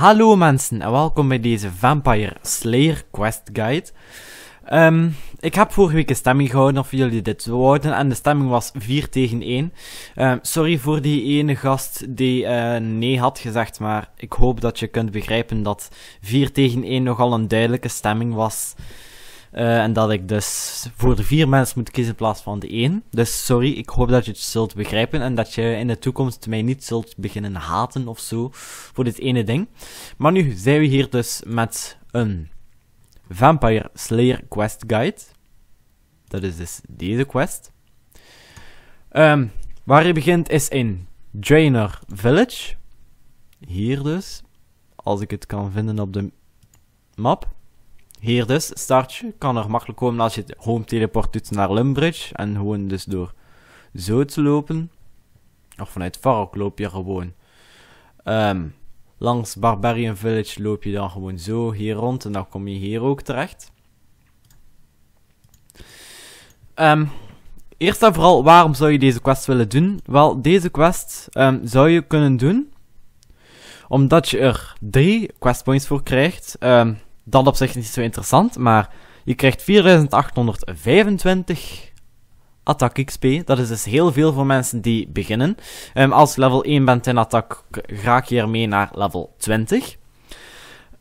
Hallo mensen en welkom bij deze Vampire Slayer Quest Guide. Ehm, ik heb vorige week een stemming gehouden of jullie dit wouden en de stemming was 4 tegen 1. Ehm, sorry voor die ene gast die eh, nee had gezegd, maar ik hoop dat je kunt begrijpen dat 4 tegen 1 nogal een duidelijke stemming was. Eh, en dat ik dus voor de vier mensen moet kiezen in plaats van de één. Dus sorry, ik hoop dat je het zult begrijpen en dat je in de toekomst mij niet zult beginnen haten of zo voor dit ene ding. Maar nu zijn we hier dus met een Vampire Slayer Quest Guide. Dat is dus deze quest. Ehm, waar je begint is in Drainer Village. Hier dus. Als ik het kan vinden op de map. Hier dus, startje, kan er makkelijk komen als je het home teleport doet naar Lumbridge. En gewoon dus door zo te lopen. Of vanuit Varrock loop je gewoon. Ehm, langs Barbarian Village loop je dan gewoon zo hier rond. En dan kom je hier ook terecht. Ehm, eerst en vooral, waarom zou je deze quest willen doen? Wel, deze quest ehm, zou je kunnen doen omdat je er drie points voor krijgt. Um, dat op zich niet zo interessant, maar je krijgt 4825 attack XP. Dat is dus heel veel voor mensen die beginnen. Ehm, als je level 1 bent in attack, raak je ermee naar level 20.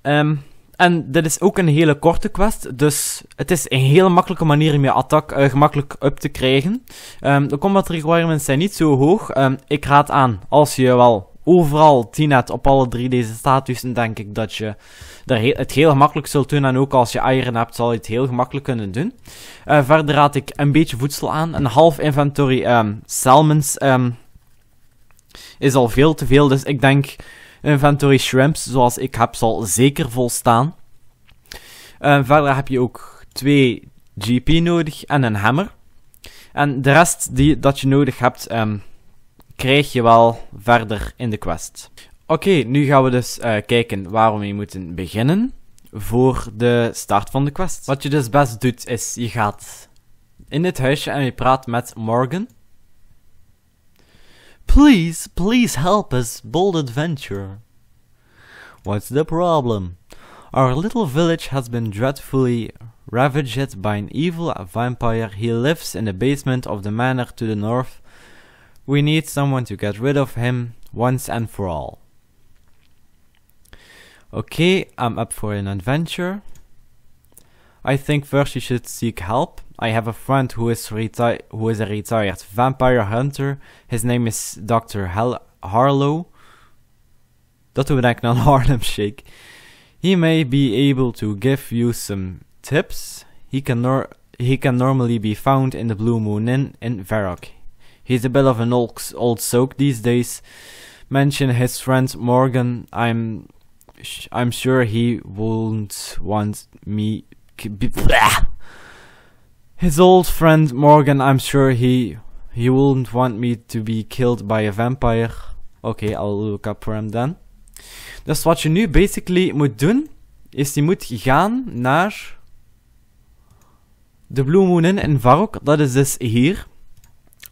Ehm, en dit is ook een hele korte quest, dus het is een heel makkelijke manier om je attack eh, gemakkelijk up te krijgen. Ehm, de combat requirements zijn niet zo hoog. ik raad aan, als je wel overal tina op alle drie deze statussen, denk ik dat je het heel gemakkelijk zult doen. En ook als je Iron hebt, zal je het heel gemakkelijk kunnen doen. Eh, verder raad ik een beetje voedsel aan. Een half inventory ehm, salmons ehm, is al veel te veel. Dus ik denk inventory shrimps, zoals ik heb, zal zeker volstaan. Uh, verder heb je ook twee GP nodig en een hammer. En de rest die, dat je nodig hebt, ehm, krijg je wel verder in de quest. Oké, nu gaan we dus eh, kijken waarom we moeten beginnen voor de start van de quest. Wat je dus best doet is, je gaat in dit huisje en je praat met Morgan. Please, please help us, bold adventure. What's the problem? Our little village has been dreadfully ravaged by an evil vampire. He lives in the basement of the manor to the north We need someone to get rid of him once and for all. Okay, I'm up for an adventure. I think first you should seek help. I have a friend who is, reti who is a retired vampire hunter. His name is Dr. Harlow. Dat doe ik naar Harlem Shake. He may be able to give you some tips. He can, nor he can normally be found in the Blue Moon Inn in Varrock. He's a bit of an old, old soak these days. Mention his friend Morgan. I'm I'm sure he won't want me. His old friend Morgan. I'm sure he he wouldn't want me to be killed by a vampire. Okay, I'll look up for him then. Dus wat je nu basically moet doen, is je moet gaan naar de Blue Moon in Varok. Dat is dus hier.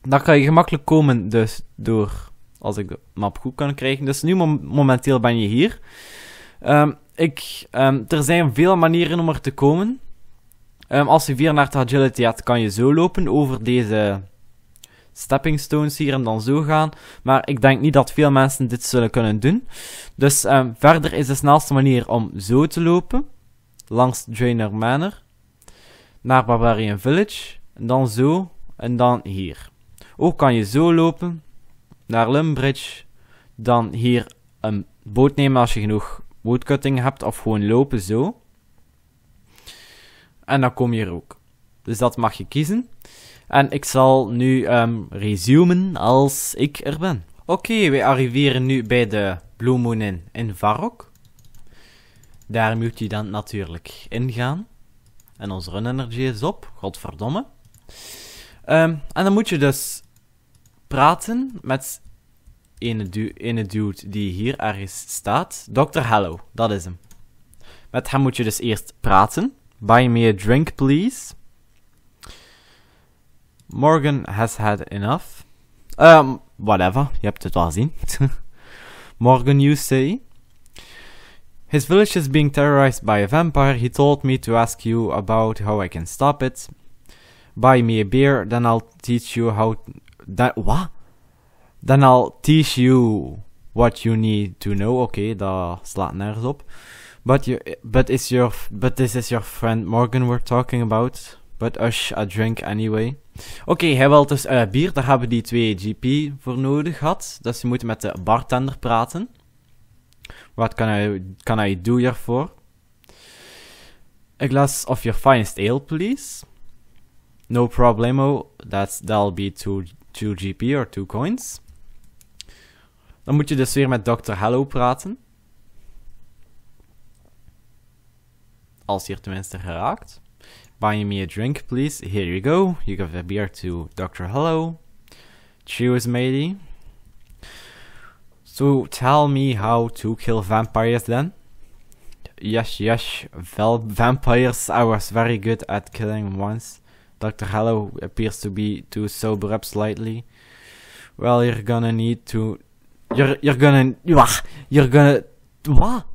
daar kan je gemakkelijk komen, dus door als ik de map goed kan krijgen. Dus nu momenteel ben je hier. Ehm, ik, ehm, er zijn veel manieren om er te komen. Ehm, als je weer naar de agility gaat, kan je zo lopen over deze stepping stones hier en dan zo gaan. Maar ik denk niet dat veel mensen dit zullen kunnen doen. Dus verder is de snelste manier om zo te lopen. Langs Drainer Manor. Naar Barbarian Village. En dan zo. En dan hier. Ook kan je zo lopen naar Lumbridge, dan hier een boot nemen als je genoeg bootcutting hebt, of gewoon lopen zo. En dan kom je er ook. Dus dat mag je kiezen. En ik zal nu um, resumen als ik er ben. Oké, okay, we arriveren nu bij de Blue Moon Inn in Varrok. Daar moet je dan natuurlijk ingaan. En onze run energy is op, godverdomme. Ehm, en dan moet je dus praten met ene, du ene dude die hier ergens staat. Dr. Hello, dat is hem. Met hem moet je dus eerst praten. Buy me a drink, please. Morgan has had enough. Um, whatever, je hebt het wel gezien. Morgan, you say? His village is being terrorized by a vampire. He told me to ask you about how I can stop it. Buy me a beer, then I'll teach you how daar, wat? Dan al teach you what you need to know. Oké, okay, dat slaat nergens op. But, you, but, is your, but this is your friend Morgan we're talking about. But us a drink anyway. Oké, okay, hij wil dus uh, bier. Daar hebben die twee GP voor nodig gehad. Dus ze moeten met de bartender praten. What can I, can I do here A glass of your finest ale, please. No problemo. That's, that'll be two 2 GP or 2 coins. Dan moet je dus weer met Dr. Hello praten. Als je er tenminste geraakt. Buy me a drink, please. Here you go. You give a beer to Dr. Hello. Cheers, matey. So tell me how to kill vampires then. Yes, yes, Val vampires I was very good at killing once. Dr. Hallow appears to be to sober up slightly. Well, you're gonna need to. You're you're gonna you're gonna what?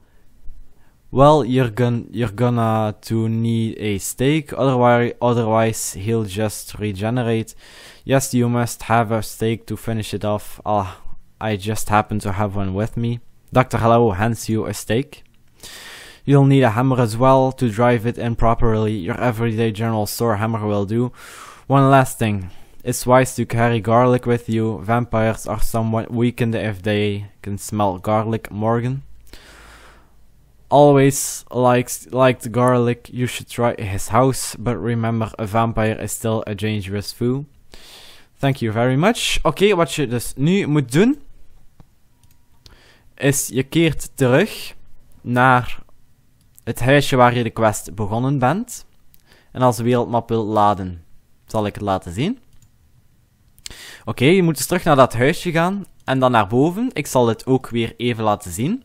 Well, you're gonna you're gonna to need a steak. Otherwise, otherwise he'll just regenerate. Yes, you must have a steak to finish it off. Ah, I just happen to have one with me. Dr. Hallow hands you a steak. You'll need a hammer as well to drive it in properly, your everyday general store hammer will do. One last thing, it's wise to carry garlic with you, vampires are somewhat weakened if they can smell garlic, Morgan. Always likes liked garlic, you should try his house, but remember a vampire is still a dangerous fool. Thank you very much. okay, what you dus nu moet doen, is je keert terug naar het huisje waar je de quest begonnen bent. En als de wereldmap wil laden, zal ik het laten zien. Oké, je moet dus terug naar dat huisje gaan en dan naar boven. Ik zal dit ook weer even laten zien.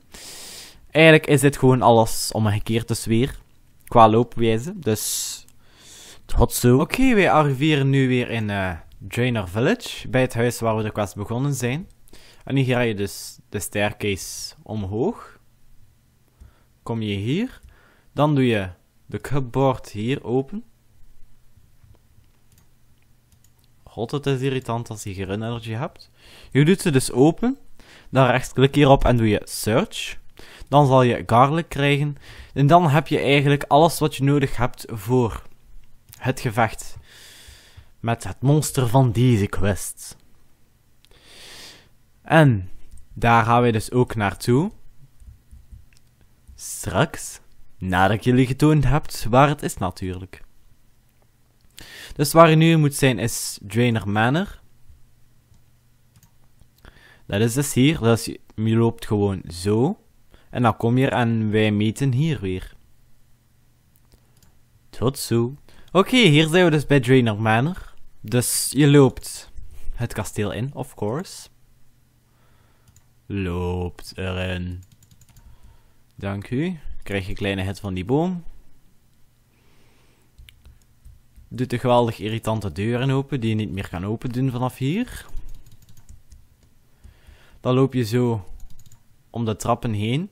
Eigenlijk is dit gewoon alles omgekeerd dus weer, qua loopwijze. Dus, tot zo. Oké, okay, wij arriveren nu weer in eh, Drainer Village, bij het huis waar we de quest begonnen zijn. En hier ga je dus de staircase omhoog. Kom je hier. Dan doe je de cupboard hier open. God, het is irritant als je geen energy hebt. Je doet ze dus open. Dan rechtsklik hierop en doe je search. Dan zal je garlic krijgen. En dan heb je eigenlijk alles wat je nodig hebt voor het gevecht. Met het monster van deze quest. En daar gaan wij dus ook naartoe. Straks. Nadat jullie getoond hebt waar het is natuurlijk. Dus waar je nu moet zijn is Drainer Manor. Dat is dus hier. Dat dus je loopt gewoon zo. En dan kom je hier en wij meten hier weer. Tot zo. Oké, hier zijn we dus bij Drainer Manor. Dus je loopt het kasteel in, of course. Loopt erin. Dank u. Krijg je een kleine hit van die boom. Doet de geweldig irritante deuren open die je niet meer kan doen vanaf hier. Dan loop je zo om de trappen heen.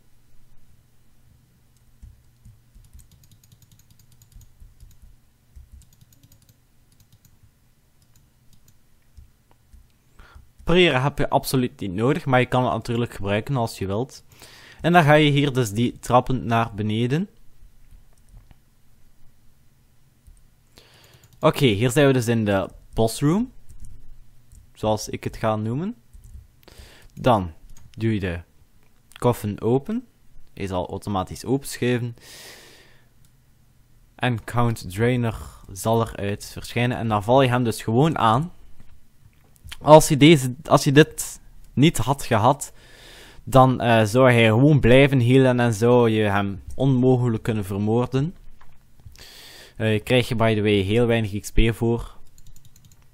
Preren heb je absoluut niet nodig, maar je kan het natuurlijk gebruiken als je wilt. En dan ga je hier dus die trappen naar beneden. Oké, hier zijn we dus in de boss room. Zoals ik het ga noemen. Dan doe je de koffer open. Hij zal automatisch openschrijven. En Count Drainer zal eruit verschijnen. En dan val je hem dus gewoon aan. Als je, deze, als je dit niet had gehad, dan uh, zou hij gewoon blijven healen en zou je hem onmogelijk kunnen vermoorden. je eh, krijgt je by the way heel weinig XP voor,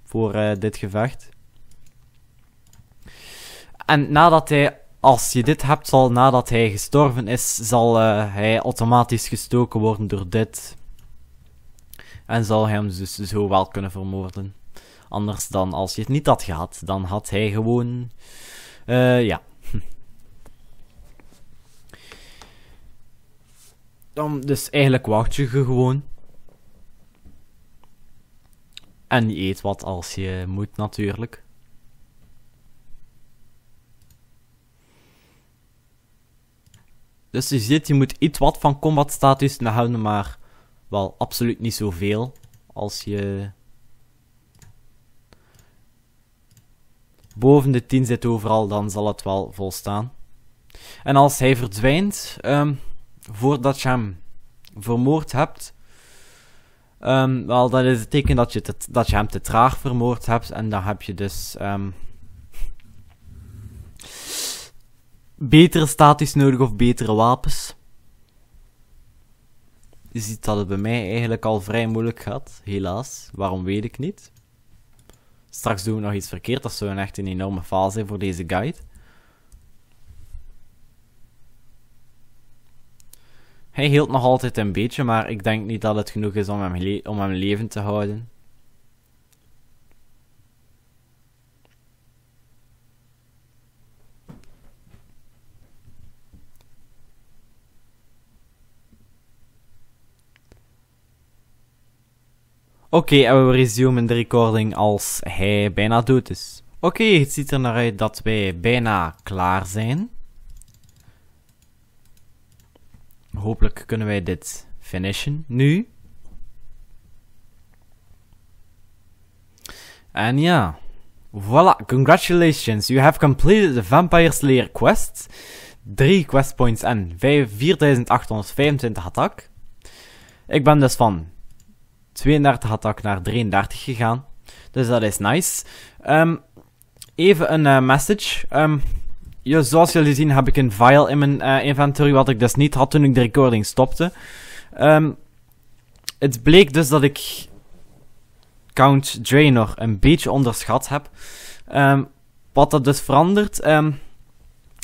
voor eh, dit gevecht. En nadat hij, als je dit hebt, zal nadat hij gestorven is, zal hij automatisch gestoken worden door dit. En zal hij hem dus zo wel kunnen vermoorden. Anders dan als je het niet had gehad, dan had hij gewoon... ja, dan dus eigenlijk wacht je gewoon. En je eet wat als je moet natuurlijk. Dus je ziet, je moet iets wat van combat status houden, maar wel absoluut niet zoveel als je boven de 10 zit overal, dan zal het wel volstaan. En als hij verdwijnt, ehm, voordat je hem vermoord hebt, um, wel, dat is het teken dat je, te, dat je hem te traag vermoord hebt. En dan heb je dus ehm, betere status nodig of betere wapens. Je ziet dat het bij mij eigenlijk al vrij moeilijk gaat, helaas. Waarom weet ik niet. Straks doen we nog iets verkeerd, dat zou een echt een enorme faal zijn voor deze guide. Hij hield nog altijd een beetje, maar ik denk niet dat het genoeg is om hem, om hem levend te houden. Oké, en we resumen de recording als hij bijna dood is. Oké, het ziet er naar uit dat wij bijna klaar zijn. Hopelijk kunnen wij dit finishen nu. En ja, voilà, congratulations, you have completed the Vampire Slayer quest. 3 quest points en 4825 attack. Ik ben dus van 32 attack naar 33 gegaan. Dus dat is nice. Ehm, even een eh, message. Ehm, ja, zoals jullie zien heb ik een file in mijn uh, inventory, wat ik dus niet had toen ik de recording stopte. Ehm, het bleek dus dat ik Count Draenor een beetje onderschat heb. Ehm, wat dat dus verandert... Um,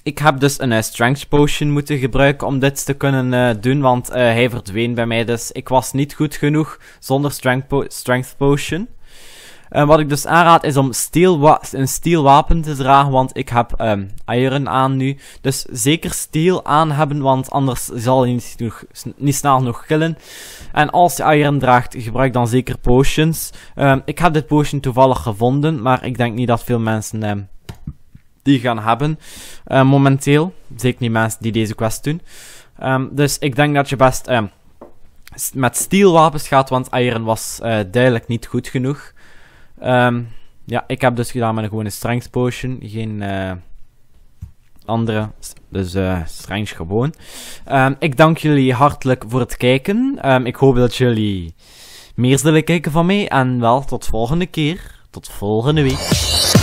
ik heb dus een eh, strength potion moeten gebruiken om dit te kunnen eh, doen, want hij verdween bij mij, dus ik was niet goed genoeg zonder strength potion. En ehm, wat ik dus aanraad is om steel een steel wapen te dragen, want ik heb ehm, iron aan nu. Dus zeker steel aan hebben, want anders zal je niet, niet snel nog killen. En als je iron draagt, gebruik dan zeker potions. Ehm, ik heb dit potion toevallig gevonden, maar ik denk niet dat veel mensen die gaan hebben momenteel. Zeker niet mensen die deze quest doen. dus ik denk dat je best met wapens gaat, want iron was eh, duidelijk niet goed genoeg. Ehm, ja, ik heb dus gedaan met een gewone strength potion. Geen eh, andere. Dus uh, strength gewoon. Ehm, ik dank jullie hartelijk voor het kijken. Ehm, ik hoop dat jullie meer zullen kijken van mij. En wel, tot volgende keer. Tot volgende week.